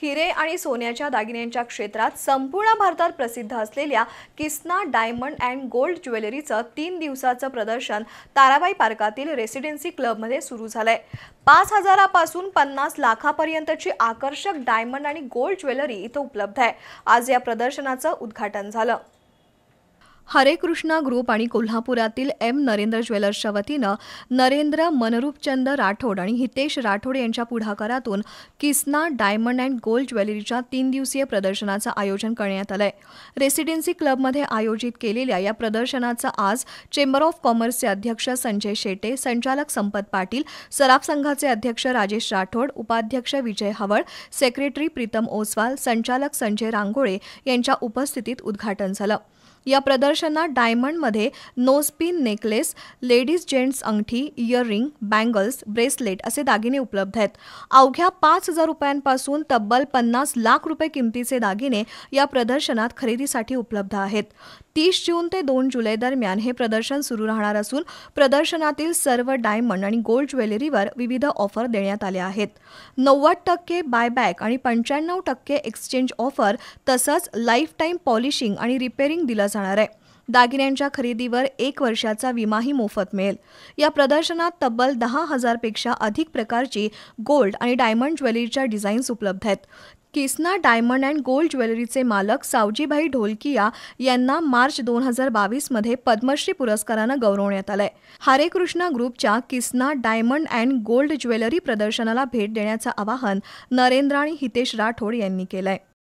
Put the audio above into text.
हिरे आणि सोन्याच्या दागिन्यांच्या क्षेत्रात संपूर्ण भारतात प्रसिद्ध असलेल्या किस्ना डायमंड अँड गोल्ड ज्वेलरीचं तीन दिवसाचं प्रदर्शन ताराबाई पार्कातील रेसिडेन्सी क्लबमध्ये सुरू झालंय पाच हजारापासून पन्नास लाखापर्यंतची आकर्षक डायमंड आणि गोल्ड ज्वेलरी इथं उपलब्ध आहे आज या प्रदर्शनाचं उद्घाटन झालं हरे कृष्णा ग्रुप आणि कोल्हापुरातील एम नरेंद्र ज्वेलर्सच्या वतीनं नरेंद्र मनरूपचंद राठोड आणि हितेश राठोड यांच्या पुढाकारातून किसना डायमंड अँड गोल्ड ज्वेलरीच्या तीन दिवसीय प्रदर्शनाचं आयोजन करण्यात आलंय रेसिडेन्सी क्लबमध्ये आयोजित केलेल्या या प्रदर्शनाचं आज चेंबर ऑफ कॉमर्सचे अध्यक्ष संजय शेटे संचालक संपत पाटील सराफ संघाचे अध्यक्ष राजेश राठोड उपाध्यक्ष विजय हवळ सेक्रेटरी प्रीतम ओसवाल संचालक संजय रांगोळे यांच्या उपस्थितीत उद्घाटन झालं या प्रदर्शनात डायमंडमध्ये नोजपिन नेकलेस लेडीज जेंट्स अंगठी इयरिंग बँगल्स ब्रेसलेट असे दागिने उपलब्ध आहेत अवघ्या पाच हजार रुपयांपासून तब्बल पन्नास लाख रुपये किमतीचे दागिने या प्रदर्शनात खरेदीसाठी उपलब्ध आहेत तीस जून ते दोन जुलै दरम्यान हे प्रदर्शन सुरू राहणार असून प्रदर्शनातील सर्व डायमंड आणि गोल्ड ज्वेलरीवर विविध ऑफर देण्यात आले आहेत नव्वद टक्के बायबॅक आणि पंच्याण्णव टक्के एक्सचेंज ऑफर तसंच लाईफ टाईम पॉलिशिंग आणि रिपेअरिंग दिलं जाणार आहे दागिन्यांच्या खरेदीवर एक वर्षाचा विमाही मोफत मिळेल या प्रदर्शनात तब्बल दहा हजारपेक्षा अधिक प्रकारची गोल्ड आणि डायमंड ज्वेलरीच्या डिझाईन्स उपलब्ध आहेत किसना डायमंड अँड गोल्ड ज्वेलरीचे मालक सावजीभाई ढोलकिया यांना मार्च दोन हजार बावीसमध्ये पद्मश्री पुरस्कारानं गौरवण्यात आलंय हरे कृष्णा ग्रुपच्या Kisna diamond and gold jewellery प्रदर्शनाला भेट देण्याचं आवाहन नरेंद्र आणि हितेश राठोड यांनी केलंय